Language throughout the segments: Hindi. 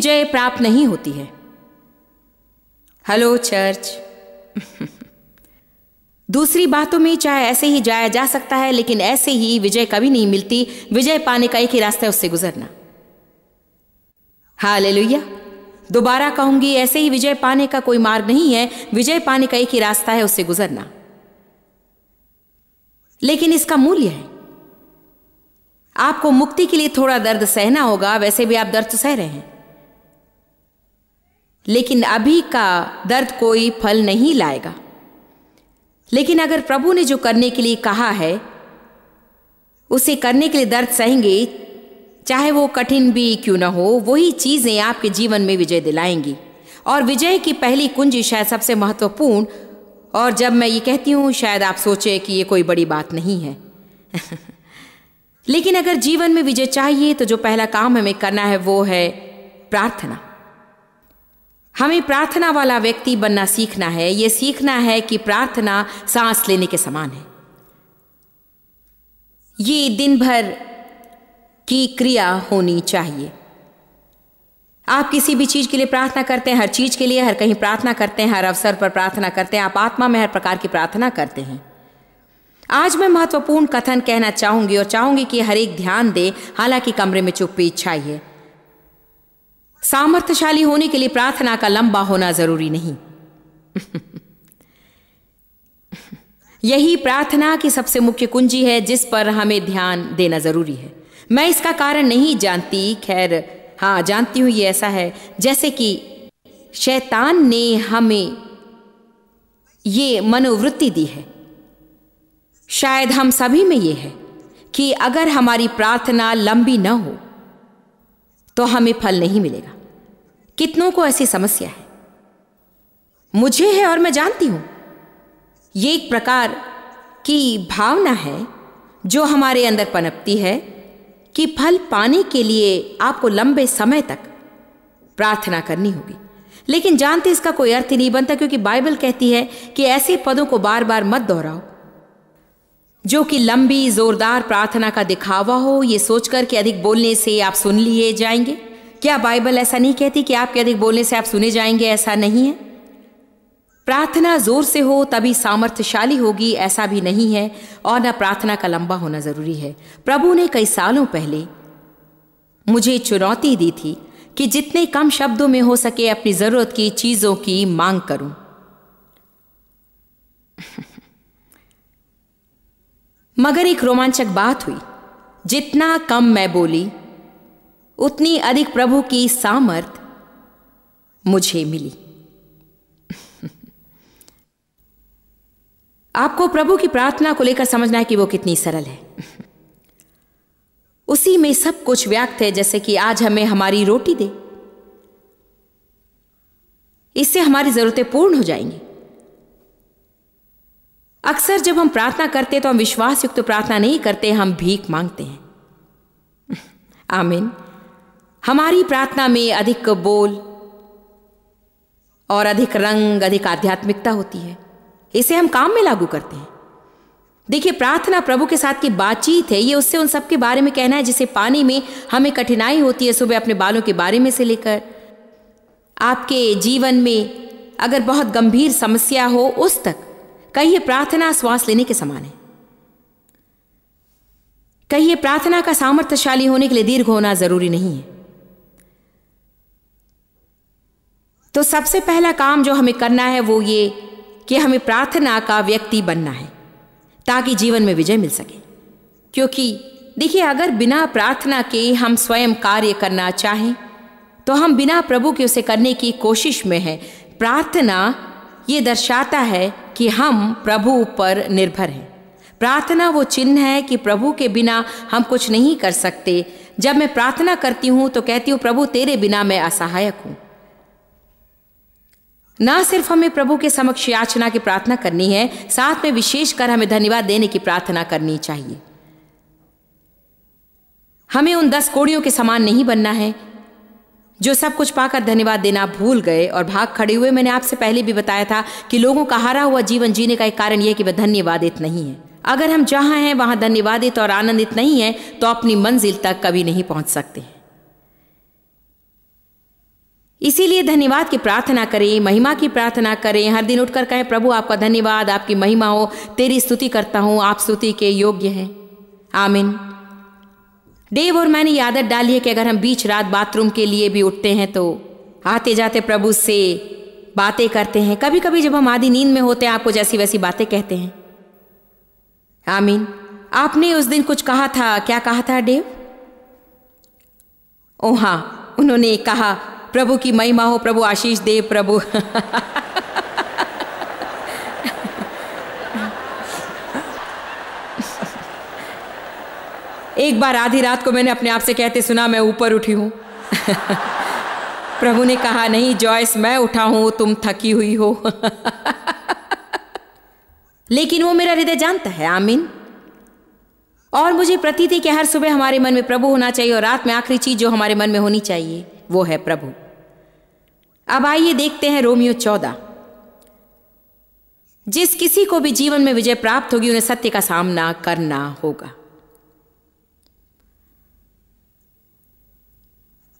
विजय प्राप्त नहीं होती है हेलो चर्च दूसरी बातों में चाहे ऐसे ही जाया जा सकता है लेकिन ऐसे ही विजय कभी नहीं मिलती विजय पाने का एक ही रास्ता है उससे गुजरना हा ले दोबारा कहूंगी ऐसे ही विजय पाने का कोई मार्ग नहीं है विजय पाने का एक ही रास्ता है उससे गुजरना लेकिन इसका मूल्य है आपको मुक्ति के लिए थोड़ा दर्द सहना होगा वैसे भी आप दर्द सह रहे हैं लेकिन अभी का दर्द कोई फल नहीं लाएगा लेकिन अगर प्रभु ने जो करने के लिए कहा है उसे करने के लिए दर्द सहेंगे चाहे वो कठिन भी क्यों ना हो वही चीज़ें आपके जीवन में विजय दिलाएंगी और विजय की पहली कुंजी शायद सबसे महत्वपूर्ण और जब मैं ये कहती हूँ शायद आप सोचे कि ये कोई बड़ी बात नहीं है लेकिन अगर जीवन में विजय चाहिए तो जो पहला काम हमें करना है वो है प्रार्थना हमें प्रार्थना वाला व्यक्ति बनना सीखना है यह सीखना है कि प्रार्थना सांस लेने के समान है ये दिन भर की क्रिया होनी चाहिए आप किसी भी चीज़ के लिए प्रार्थना करते हैं हर चीज़ के लिए हर कहीं प्रार्थना करते हैं हर अवसर पर प्रार्थना करते हैं आप आत्मा में हर प्रकार की प्रार्थना करते हैं आज मैं महत्वपूर्ण कथन कहना चाहूंगी और चाहूंगी कि हर एक ध्यान दे हालांकि कमरे में चुप्पी छाइए सामर्थ्यशाली होने के लिए प्रार्थना का लंबा होना जरूरी नहीं यही प्रार्थना की सबसे मुख्य कुंजी है जिस पर हमें ध्यान देना जरूरी है मैं इसका कारण नहीं जानती खैर हाँ जानती हूं ये ऐसा है जैसे कि शैतान ने हमें ये मनोवृत्ति दी है शायद हम सभी में ये है कि अगर हमारी प्रार्थना लंबी न हो तो हमें फल नहीं मिलेगा कितनों को ऐसी समस्या है मुझे है और मैं जानती हूं ये एक प्रकार की भावना है जो हमारे अंदर पनपती है कि फल पाने के लिए आपको लंबे समय तक प्रार्थना करनी होगी लेकिन जानते इसका कोई अर्थ नहीं बनता क्योंकि बाइबल कहती है कि ऐसे पदों को बार बार मत दोहराओ जो कि लंबी जोरदार प्रार्थना का दिखावा हो ये सोचकर कि अधिक बोलने से आप सुन लिए जाएंगे क्या बाइबल ऐसा नहीं कहती कि आपके अधिक बोलने से आप सुने जाएंगे ऐसा नहीं है प्रार्थना जोर से हो तभी सामर्थ्यशाली होगी ऐसा भी नहीं है और न प्रार्थना का लंबा होना जरूरी है प्रभु ने कई सालों पहले मुझे चुनौती दी थी कि जितने कम शब्दों में हो सके अपनी ज़रूरत की चीज़ों की मांग करूं मगर एक रोमांचक बात हुई जितना कम मैं बोली उतनी अधिक प्रभु की सामर्थ मुझे मिली आपको प्रभु की प्रार्थना को लेकर समझना है कि वो कितनी सरल है उसी में सब कुछ व्यक्त है जैसे कि आज हमें हमारी रोटी दे इससे हमारी जरूरतें पूर्ण हो जाएंगी अक्सर जब हम प्रार्थना करते हैं तो हम विश्वास युक्त तो प्रार्थना नहीं करते हम भीख मांगते हैं आमीन हमारी प्रार्थना में अधिक बोल और अधिक रंग अधिक आध्यात्मिकता होती है इसे हम काम में लागू करते हैं देखिए प्रार्थना प्रभु के साथ की बातचीत है ये उससे उन सब के बारे में कहना है जिसे पानी में हमें कठिनाई होती है सुबह अपने बालों के बारे में से लेकर आपके जीवन में अगर बहुत गंभीर समस्या हो उस तक कहिए प्रार्थना श्वास लेने के समान है कहिए प्रार्थना का सामर्थ्यशाली होने के लिए दीर्घ होना जरूरी नहीं है तो सबसे पहला काम जो हमें करना है वो ये कि हमें प्रार्थना का व्यक्ति बनना है ताकि जीवन में विजय मिल सके क्योंकि देखिए अगर बिना प्रार्थना के हम स्वयं कार्य करना चाहें तो हम बिना प्रभु के उसे करने की कोशिश में हैं प्रार्थना ये दर्शाता है कि हम प्रभु पर निर्भर हैं प्रार्थना वो चिन्ह है कि प्रभु के बिना हम कुछ नहीं कर सकते जब मैं प्रार्थना करती हूं तो कहती हूं प्रभु तेरे बिना मैं असहायक हूं ना सिर्फ हमें प्रभु के समक्ष याचना की प्रार्थना करनी है साथ में विशेष कर हमें धन्यवाद देने की प्रार्थना करनी चाहिए हमें उन दस कोड़ियों के समान नहीं बनना है जो सब कुछ पाकर धन्यवाद देना भूल गए और भाग खड़े हुए मैंने आपसे पहले भी बताया था कि लोगों का हारा हुआ जीवन जीने का एक कारण यह कि वह धन्यवादित नहीं है अगर हम जहाँ हैं वहाँ धन्यवादित और आनंदित नहीं है तो अपनी मंजिल तक कभी नहीं पहुंच सकते इसीलिए धन्यवाद की प्रार्थना करें महिमा की प्रार्थना करें हर दिन उठकर कहें प्रभु आपका धन्यवाद आपकी महिमा हो तेरी स्तुति करता हूं आप स्तुति के योग्य हैं आमिन देव और मैंने ये आदत डाली है कि अगर हम बीच रात बाथरूम के लिए भी उठते हैं तो आते जाते प्रभु से बातें करते हैं कभी कभी जब हम आधी नींद में होते हैं आपको जैसी वैसी बातें कहते हैं आमीन आपने उस दिन कुछ कहा था क्या कहा था देव ओ हाँ उन्होंने कहा प्रभु की महिमा हो प्रभु आशीष देव प्रभु एक बार आधी रात को मैंने अपने आप से कहते सुना मैं ऊपर उठी हूँ प्रभु ने कहा नहीं जॉयस मैं उठा हूँ तुम थकी हुई हो लेकिन वो मेरा हृदय जानता है आमीन और मुझे प्रतीत है कि हर सुबह हमारे मन में प्रभु होना चाहिए और रात में आखिरी चीज जो हमारे मन में होनी चाहिए वो है प्रभु अब आइए देखते हैं रोमियो चौदह जिस किसी को भी जीवन में विजय प्राप्त होगी उन्हें सत्य का सामना करना होगा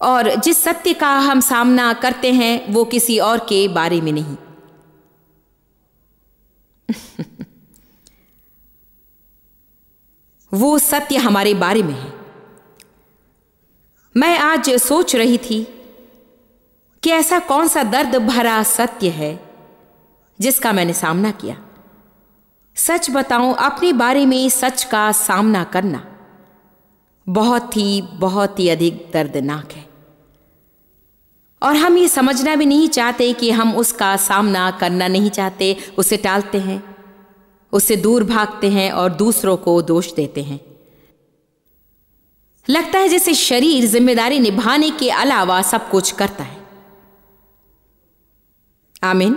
और जिस सत्य का हम सामना करते हैं वो किसी और के बारे में नहीं वो सत्य हमारे बारे में है मैं आज सोच रही थी कि ऐसा कौन सा दर्द भरा सत्य है जिसका मैंने सामना किया सच बताऊं अपने बारे में सच का सामना करना बहुत ही बहुत ही अधिक दर्दनाक है और हम ये समझना भी नहीं चाहते कि हम उसका सामना करना नहीं चाहते उसे टालते हैं उससे दूर भागते हैं और दूसरों को दोष देते हैं लगता है जैसे शरीर जिम्मेदारी निभाने के अलावा सब कुछ करता है आमिन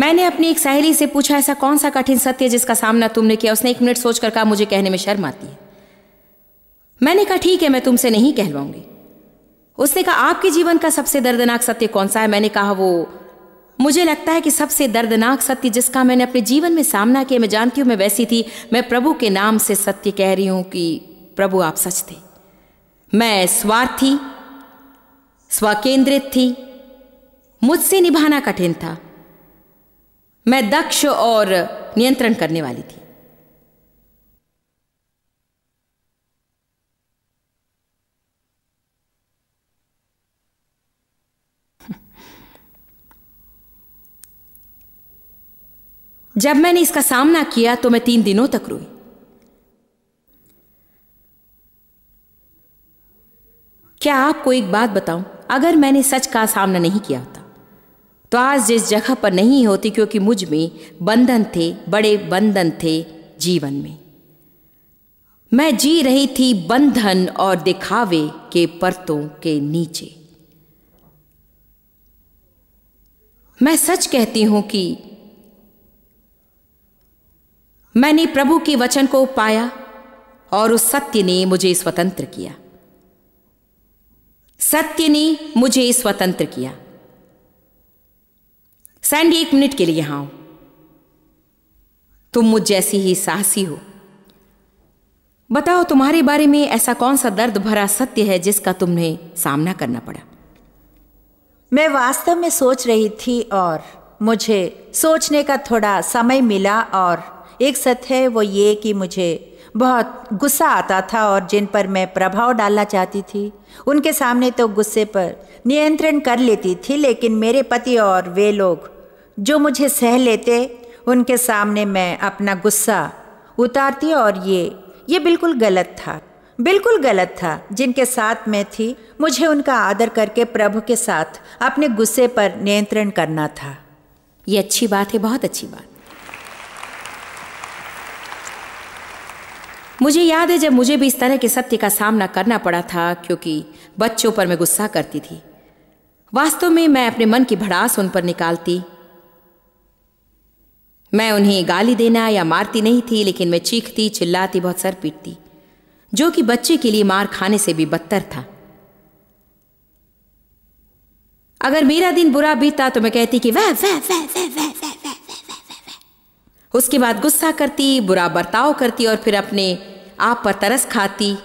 मैंने अपनी एक सहेली से पूछा ऐसा कौन सा कठिन सत्य जिसका सामना तुमने किया उसने एक मिनट सोचकर कहा मुझे कहने में शर्म आती है मैंने कहा ठीक है मैं तुमसे नहीं कहलवाऊंगी उसने कहा आपके जीवन का सबसे दर्दनाक सत्य कौन सा है मैंने कहा वो मुझे लगता है कि सबसे दर्दनाक सत्य जिसका मैंने अपने जीवन में सामना किया मैं जानती हूं मैं वैसी थी मैं प्रभु के नाम से सत्य कह रही हूं कि प्रभु आप सच थे मैं स्वार्थी स्वकेंद्रित थी मुझसे निभाना कठिन था मैं दक्ष और नियंत्रण करने वाली थी जब मैंने इसका सामना किया तो मैं तीन दिनों तक रोई क्या आपको एक बात बताऊं अगर मैंने सच का सामना नहीं किया होता तो आज जिस जगह पर नहीं होती क्योंकि मुझ में बंधन थे बड़े बंधन थे जीवन में मैं जी रही थी बंधन और दिखावे के परतों के नीचे मैं सच कहती हूं कि मैंने प्रभु के वचन को पाया और उस सत्य ने मुझे स्वतंत्र किया सत्य ने मुझे स्वतंत्र किया सैंडी एक मिनट के लिए यहां आओ तुम मुझ जैसी ही साहसी हो बताओ तुम्हारे बारे में ऐसा कौन सा दर्द भरा सत्य है जिसका तुमने सामना करना पड़ा मैं वास्तव में सोच रही थी और मुझे सोचने का थोड़ा समय मिला और एक सत्य है वो ये कि मुझे बहुत गुस्सा आता था और जिन पर मैं प्रभाव डालना चाहती थी उनके सामने तो गुस्से पर नियंत्रण कर लेती थी लेकिन मेरे पति और वे लोग जो मुझे सह लेते उनके सामने मैं अपना गुस्सा उतारती और ये ये बिल्कुल गलत था बिल्कुल गलत था जिनके साथ मैं थी मुझे उनका आदर करके प्रभु के साथ अपने गुस्से पर नियंत्रण करना था ये अच्छी बात है बहुत अच्छी बात मुझे याद है जब मुझे भी इस तरह के सत्य का सामना करना पड़ा था क्योंकि बच्चों पर मैं गुस्सा करती थी वास्तव में मैं अपने मन की भड़ास उन पर निकालती मैं उन्हें गाली देना या मारती नहीं थी लेकिन मैं चीखती चिल्लाती बहुत सर पीटती जो कि बच्चे के लिए मार खाने से भी बदतर था अगर मेरा दिन बुरा बीता तो मैं कहती कि वह वह वह वह वह वह उसके बाद गुस्सा करती बुरा बर्ताव करती और फिर अपने आप पर तरस खाती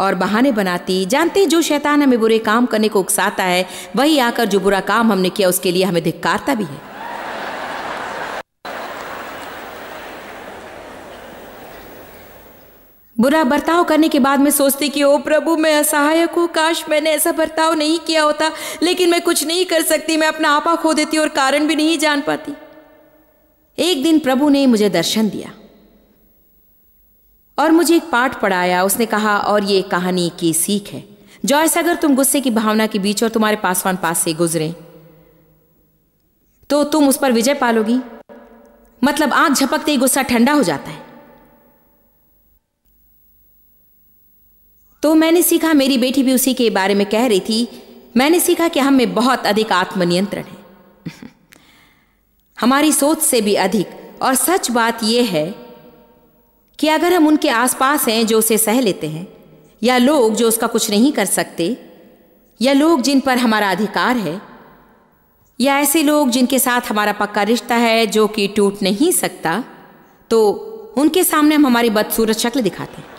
और बहाने बनाती जानते जो शैतान हमें बुरे काम करने को उकसाता है वही आकर जो बुरा काम हमने किया उसके लिए हमें धिक्कारता भी है बुरा बर्ताव करने के बाद मैं सोचती कि ओ प्रभु मैं असहायक हूँ काश मैंने ऐसा बर्ताव नहीं किया होता लेकिन मैं कुछ नहीं कर सकती मैं अपना आपा खो देती और कारण भी नहीं जान पाती एक दिन प्रभु ने मुझे दर्शन दिया और मुझे एक पाठ पढ़ाया उसने कहा और ये कहानी की सीख है जॉयस अगर तुम गुस्से की भावना के बीच और तुम्हारे पासवान पास से गुजरे तो तुम उस पर विजय पालोगी मतलब आंख झपकते ही गुस्सा ठंडा हो जाता है तो मैंने सीखा मेरी बेटी भी उसी के बारे में कह रही थी मैंने सीखा कि हम में बहुत अधिक आत्मनियंत्रण है हमारी सोच से भी अधिक और सच बात यह है कि अगर हम उनके आसपास हैं जो उसे सह लेते हैं या लोग जो उसका कुछ नहीं कर सकते या लोग जिन पर हमारा अधिकार है या ऐसे लोग जिनके साथ हमारा पक्का रिश्ता है जो कि टूट नहीं सकता तो उनके सामने हम हमारी बदसूरत शक्ल दिखाते हैं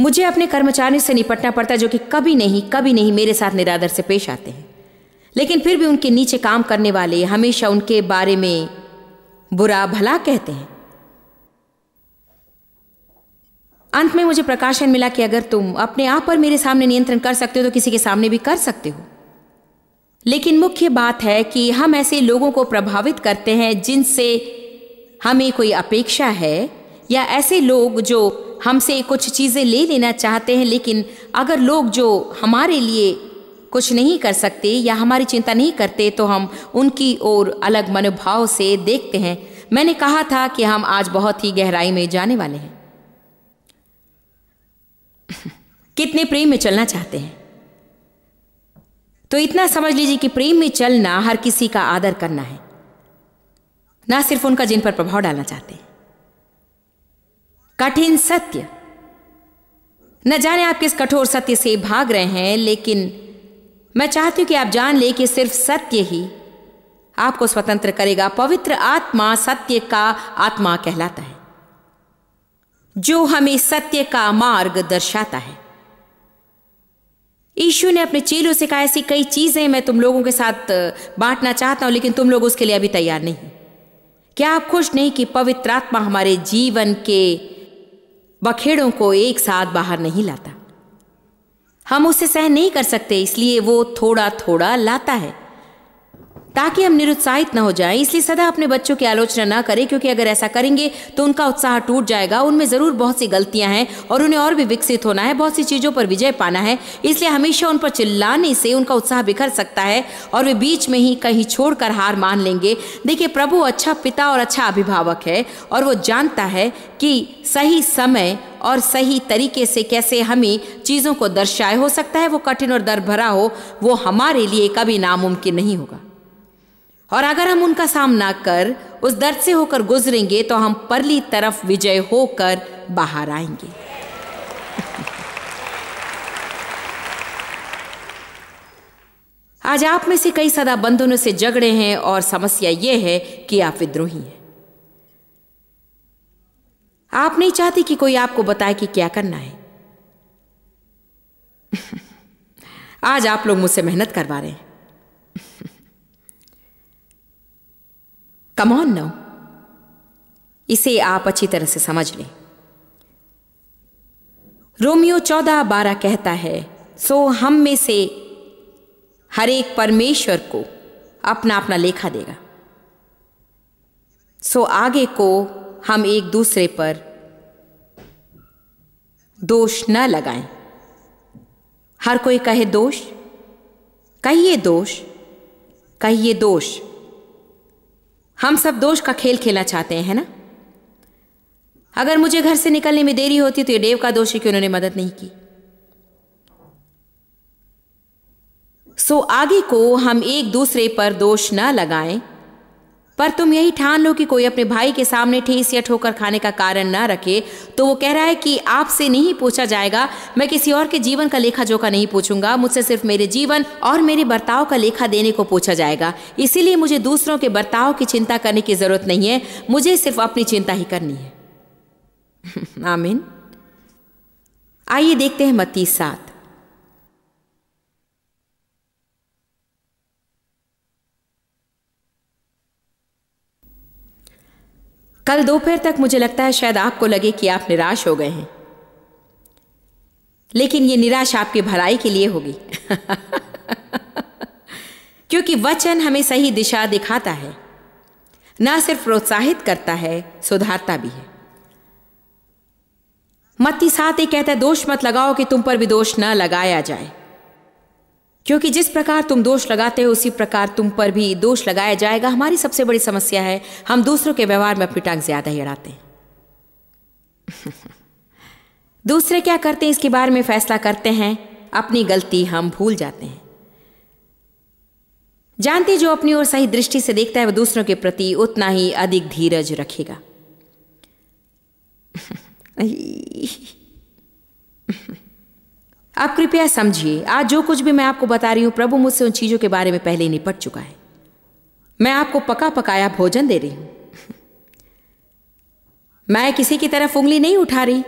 मुझे अपने कर्मचारियों से निपटना पड़ता है जो कि कभी नहीं कभी नहीं मेरे साथ निरादर से पेश आते हैं लेकिन फिर भी उनके नीचे काम करने वाले हमेशा उनके बारे में बुरा भला कहते हैं अंत में मुझे प्रकाशन मिला कि अगर तुम अपने आप पर मेरे सामने नियंत्रण कर सकते हो तो किसी के सामने भी कर सकते हो लेकिन मुख्य बात है कि हम ऐसे लोगों को प्रभावित करते हैं जिनसे हमें कोई अपेक्षा है या ऐसे लोग जो हमसे कुछ चीज़ें ले लेना चाहते हैं लेकिन अगर लोग जो हमारे लिए कुछ नहीं कर सकते या हमारी चिंता नहीं करते तो हम उनकी ओर अलग मनोभाव से देखते हैं मैंने कहा था कि हम आज बहुत ही गहराई में जाने वाले हैं कितने प्रेम में चलना चाहते हैं तो इतना समझ लीजिए कि प्रेम में चलना हर किसी का आदर करना है ना सिर्फ उनका जिन पर प्रभाव डालना चाहते हैं कठिन सत्य न जाने आप किस कठोर सत्य से भाग रहे हैं लेकिन मैं चाहती हूं कि आप जान ले कि सिर्फ सत्य ही आपको स्वतंत्र करेगा पवित्र आत्मा सत्य का आत्मा कहलाता है जो हमें सत्य का मार्ग दर्शाता है ईशु ने अपने चेलों से कहा ऐसी कई चीजें मैं तुम लोगों के साथ बांटना चाहता हूं लेकिन तुम लोग उसके लिए अभी तैयार नहीं क्या आप खुश नहीं कि पवित्र आत्मा हमारे जीवन के बखेड़ों को एक साथ बाहर नहीं लाता हम उसे सहन नहीं कर सकते इसलिए वो थोड़ा थोड़ा लाता है ताकि हम निरुत्साहित न हो जाएं इसलिए सदा अपने बच्चों की आलोचना ना करें क्योंकि अगर ऐसा करेंगे तो उनका उत्साह टूट जाएगा उनमें ज़रूर बहुत सी गलतियां हैं और उन्हें और भी विकसित होना है बहुत सी चीज़ों पर विजय पाना है इसलिए हमेशा उन पर चिल्लाने से उनका उत्साह बिखर सकता है और वे बीच में ही कहीं छोड़कर हार मान लेंगे देखिए प्रभु अच्छा पिता और अच्छा अभिभावक है और वो जानता है कि सही समय और सही तरीके से कैसे हमें चीज़ों को दर्शाए हो सकता है वो कठिन और दर भरा हो वो हमारे लिए कभी नामुमकिन नहीं होगा और अगर हम उनका सामना कर उस दर्द से होकर गुजरेंगे तो हम परली तरफ विजय होकर बाहर आएंगे आज आप में से कई सदा बंधनों से झगड़े हैं और समस्या यह है कि आप विद्रोही हैं आप नहीं चाहते कि कोई आपको बताए कि क्या करना है आज आप लोग मुझसे मेहनत करवा रहे हैं कम ऑन नाउ इसे आप अच्छी तरह से समझ लें रोमियो चौदह बारह कहता है सो हम में से हर एक परमेश्वर को अपना अपना लेखा देगा सो आगे को हम एक दूसरे पर दोष न लगाएं हर कोई कहे दोष कहिए दोष कहिए दोष हम सब दोष का खेल खेलना चाहते हैं ना अगर मुझे घर से निकलने में देरी होती तो ये देव का दोष है कि उन्होंने मदद नहीं की सो आगे को हम एक दूसरे पर दोष ना लगाएं पर तुम यही ठान लो कि कोई अपने भाई के सामने ठेस या ठोकर खाने का कारण ना रखे तो वो कह रहा है कि आपसे नहीं पूछा जाएगा मैं किसी और के जीवन का लेखा जोखा नहीं पूछूंगा मुझसे सिर्फ मेरे जीवन और मेरे बर्ताव का लेखा देने को पूछा जाएगा इसीलिए मुझे दूसरों के बर्ताव की चिंता करने की जरूरत नहीं है मुझे सिर्फ अपनी चिंता ही करनी है आमीन आइए देखते हैं मत्तीस साथ कल दोपहर तक मुझे लगता है शायद आपको लगे कि आप निराश हो गए हैं लेकिन ये निराश आपकी भलाई के लिए होगी क्योंकि वचन हमें सही दिशा दिखाता है ना सिर्फ प्रोत्साहित करता है सुधारता भी है मत्ती साथ ही कहता है दोष मत लगाओ कि तुम पर भी दोष न लगाया जाए क्योंकि जिस प्रकार तुम दोष लगाते हो उसी प्रकार तुम पर भी दोष लगाया जाएगा हमारी सबसे बड़ी समस्या है हम दूसरों के व्यवहार में अपनी टांग ज्यादा ही अड़ाते हैं दूसरे क्या करते हैं इसके बारे में फैसला करते हैं अपनी गलती हम भूल जाते हैं जानते जो अपनी ओर सही दृष्टि से देखता है वह दूसरों के प्रति उतना ही अधिक धीरज रखेगा आप कृपया समझिए आज जो कुछ भी मैं आपको बता रही हूं प्रभु मुझसे उन चीज़ों के बारे में पहले ही निपट चुका है मैं आपको पका पकाया भोजन दे रही हूं मैं किसी की तरफ उंगली नहीं उठा रही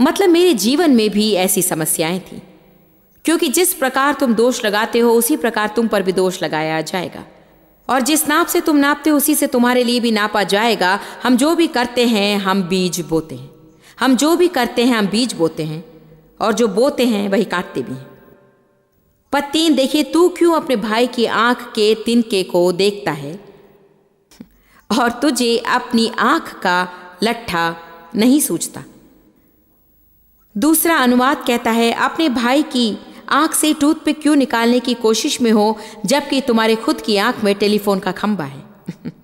मतलब मेरे जीवन में भी ऐसी समस्याएं थी क्योंकि जिस प्रकार तुम दोष लगाते हो उसी प्रकार तुम पर भी दोष लगाया जाएगा और जिस नाप से तुम नापते हो उसी से तुम्हारे लिए भी नापा जाएगा हम जो भी करते हैं हम बीज बोते हैं हम जो भी करते हैं हम बीज बोते हैं और जो बोते हैं वही काटते भी हैं पत्तीन देखे तू क्यों अपने भाई की आंख के तिनके को देखता है और तुझे अपनी आंख का लट्ठा नहीं सूझता दूसरा अनुवाद कहता है अपने भाई की आंख से टूथ पे क्यों निकालने की कोशिश में हो जबकि तुम्हारे खुद की आंख में टेलीफोन का खंबा है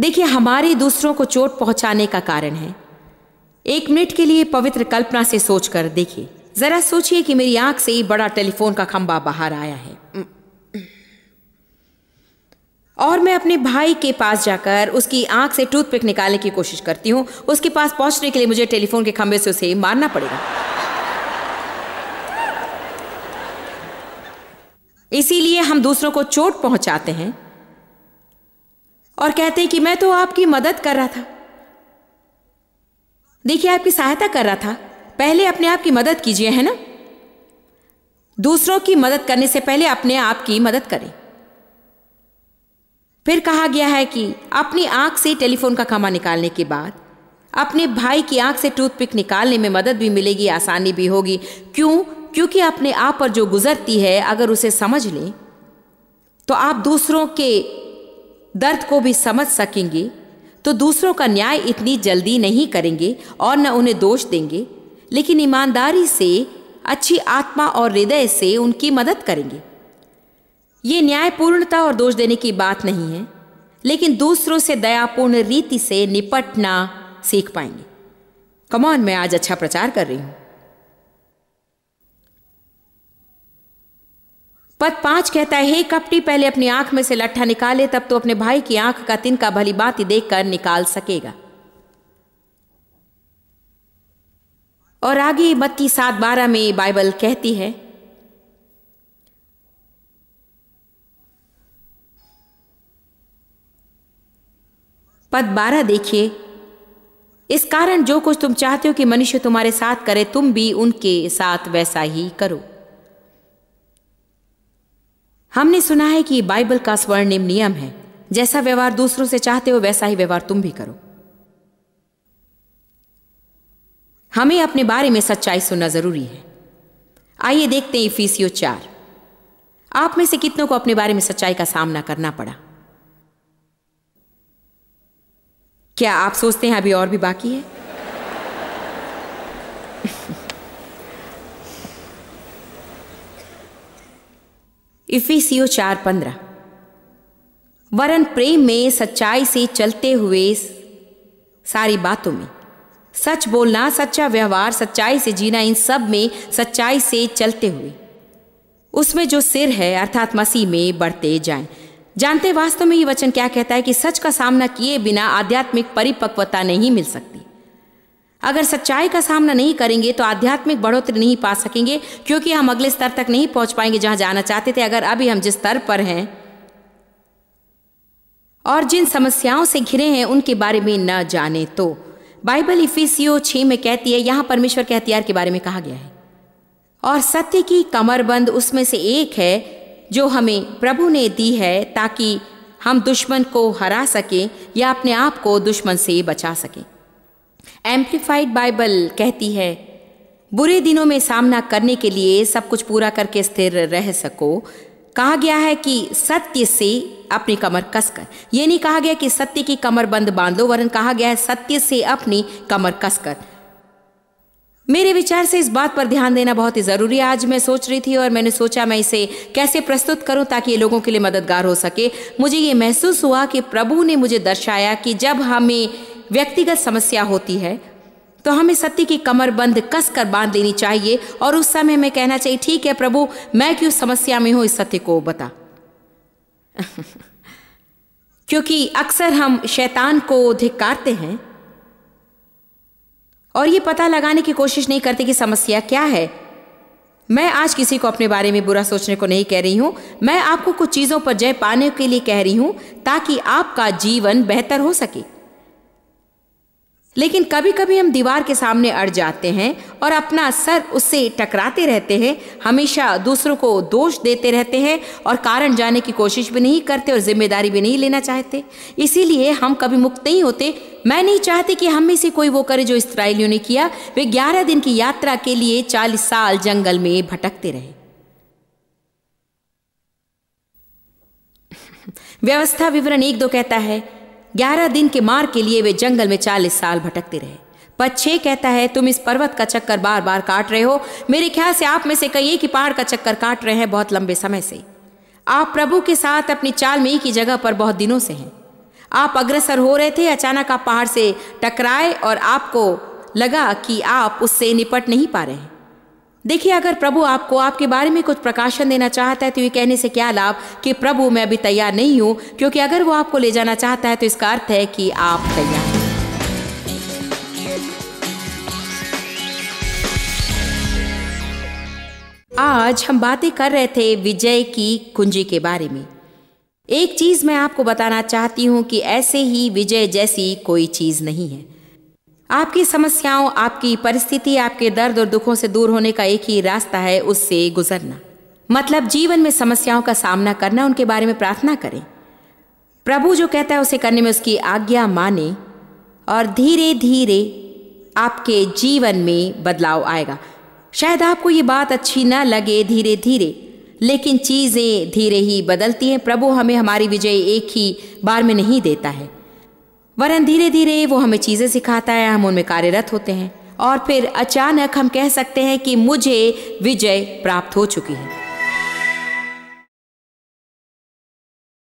देखिए हमारे दूसरों को चोट पहुंचाने का कारण है एक मिनट के लिए पवित्र कल्पना से सोचकर देखिए जरा सोचिए कि मेरी आंख से ही बड़ा टेलीफोन का खंबा बाहर आया है और मैं अपने भाई के पास जाकर उसकी आंख से टूथपिक निकालने की कोशिश करती हूँ उसके पास पहुंचने के लिए मुझे टेलीफोन के खंबे से उसे मारना पड़ेगा इसीलिए हम दूसरों को चोट पहुंचाते हैं और कहते हैं कि मैं तो आपकी मदद कर रहा था देखिए आपकी सहायता कर रहा था पहले अपने आप की मदद कीजिए है ना दूसरों की मदद करने से पहले अपने आप की मदद करें फिर कहा गया है कि अपनी आंख से टेलीफोन का खामा निकालने के बाद अपने भाई की आंख से टूथपिक निकालने में मदद भी मिलेगी आसानी भी होगी क्यों क्योंकि अपने आप पर जो गुजरती है अगर उसे समझ लें तो आप दूसरों के दर्द को भी समझ सकेंगे तो दूसरों का न्याय इतनी जल्दी नहीं करेंगे और न उन्हें दोष देंगे लेकिन ईमानदारी से अच्छी आत्मा और हृदय से उनकी मदद करेंगे ये न्यायपूर्णता और दोष देने की बात नहीं है लेकिन दूसरों से दयापूर्ण रीति से निपटना सीख पाएंगे कमौन मैं आज अच्छा प्रचार कर रही हूँ पद पांच कहता है हे कपटी पहले अपनी आंख में से लट्ठा निकाले तब तो अपने भाई की आंख का तिनका भली बात ही देख कर निकाल सकेगा और आगे मत्ती सात बारह में बाइबल कहती है पद बारह देखिए इस कारण जो कुछ तुम चाहते हो कि मनुष्य तुम्हारे साथ करे तुम भी उनके साथ वैसा ही करो हमने सुना है कि बाइबल का स्वर्णिम नियम है जैसा व्यवहार दूसरों से चाहते हो वैसा ही व्यवहार तुम भी करो हमें अपने बारे में सच्चाई सुनना जरूरी है आइए देखते हैं फीसियो चार आप में से कितनों को अपने बारे में सच्चाई का सामना करना पड़ा क्या आप सोचते हैं अभी और भी बाकी है इफिसियो चार पंद्रह वरन प्रेम में सच्चाई से चलते हुए सारी बातों में सच बोलना सच्चा व्यवहार सच्चाई से जीना इन सब में सच्चाई से चलते हुए उसमें जो सिर है अर्थात मसीह में बढ़ते जाएं जानते वास्तव में ये वचन क्या कहता है कि सच का सामना किए बिना आध्यात्मिक परिपक्वता नहीं मिल सकती अगर सच्चाई का सामना नहीं करेंगे तो आध्यात्मिक बढ़ोतरी नहीं पा सकेंगे क्योंकि हम अगले स्तर तक नहीं पहुंच पाएंगे जहां जाना चाहते थे अगर अभी हम जिस स्तर पर हैं और जिन समस्याओं से घिरे हैं उनके बारे में न जाने तो बाइबल इफिसियो छ में कहती है यहां परमेश्वर के हथियार के बारे में कहा गया है और सत्य की कमरबंद उसमें से एक है जो हमें प्रभु ने दी है ताकि हम दुश्मन को हरा सकें या अपने आप को दुश्मन से बचा सकें एम्प्लीफाइड बाइबल कहती है बुरे दिनों में सामना करने के लिए सब कुछ पूरा करके स्थिर रह सको कहा गया है कि सत्य से अपनी कमर कसकर ये नहीं कहा गया कि सत्य की कमर बंद बांधो वरन कहा गया है सत्य से अपनी कमर कसकर मेरे विचार से इस बात पर ध्यान देना बहुत ही ज़रूरी है आज मैं सोच रही थी और मैंने सोचा मैं इसे कैसे प्रस्तुत करूं ताकि ये लोगों के लिए मददगार हो सके मुझे ये महसूस हुआ कि प्रभु ने मुझे दर्शाया कि जब हमें व्यक्तिगत समस्या होती है तो हमें सत्य की कमर बंद कस कर बांध लेनी चाहिए और उस समय में कहना चाहिए ठीक है प्रभु मैं क्यों समस्या में हूं इस सत्य को बता क्योंकि अक्सर हम शैतान को धिक्कारते हैं और ये पता लगाने की कोशिश नहीं करते कि समस्या क्या है मैं आज किसी को अपने बारे में बुरा सोचने को नहीं कह रही हूं मैं आपको कुछ चीज़ों पर जय पाने के लिए कह रही हूं ताकि आपका जीवन बेहतर हो सके लेकिन कभी कभी हम दीवार के सामने अड़ जाते हैं और अपना सर उससे टकराते रहते हैं हमेशा दूसरों को दोष देते रहते हैं और कारण जाने की कोशिश भी नहीं करते और जिम्मेदारी भी नहीं लेना चाहते इसीलिए हम कभी मुक्त नहीं होते मैं नहीं चाहती कि हम में से कोई वो करे जो इसराइलियों ने किया वे ग्यारह दिन की यात्रा के लिए चालीस साल जंगल में भटकते रहे व्यवस्था विवरण एक दो कहता है ग्यारह दिन के मार के लिए वे जंगल में चालीस साल भटकते रहे पच्छे कहता है तुम इस पर्वत का चक्कर बार बार काट रहे हो मेरे ख्याल से आप में से कई एक ही पहाड़ का चक्कर काट रहे हैं बहुत लंबे समय से आप प्रभु के साथ अपनी चाल में की जगह पर बहुत दिनों से हैं आप अग्रसर हो रहे थे अचानक आप पहाड़ से टकराए और आपको लगा कि आप उससे निपट नहीं पा रहे हैं देखिए अगर प्रभु आपको आपके बारे में कुछ प्रकाशन देना चाहता है तो ये कहने से क्या लाभ कि प्रभु मैं अभी तैयार नहीं हूँ क्योंकि अगर वो आपको ले जाना चाहता है तो इसका अर्थ है कि आप तैयार हैं आज हम बातें कर रहे थे विजय की कुंजी के बारे में एक चीज मैं आपको बताना चाहती हूँ कि ऐसे ही विजय जैसी कोई चीज नहीं है आपकी समस्याओं आपकी परिस्थिति आपके दर्द और दुखों से दूर होने का एक ही रास्ता है उससे गुजरना मतलब जीवन में समस्याओं का सामना करना उनके बारे में प्रार्थना करें प्रभु जो कहता है उसे करने में उसकी आज्ञा माने और धीरे धीरे आपके जीवन में बदलाव आएगा शायद आपको ये बात अच्छी ना लगे धीरे धीरे लेकिन चीज़ें धीरे ही बदलती हैं प्रभु हमें हमारी विजय एक ही बार में नहीं देता है वरन धीरे धीरे वो हमें चीज़ें सिखाता है हम उनमें कार्यरत होते हैं और फिर अचानक हम कह सकते हैं कि मुझे विजय प्राप्त हो चुकी है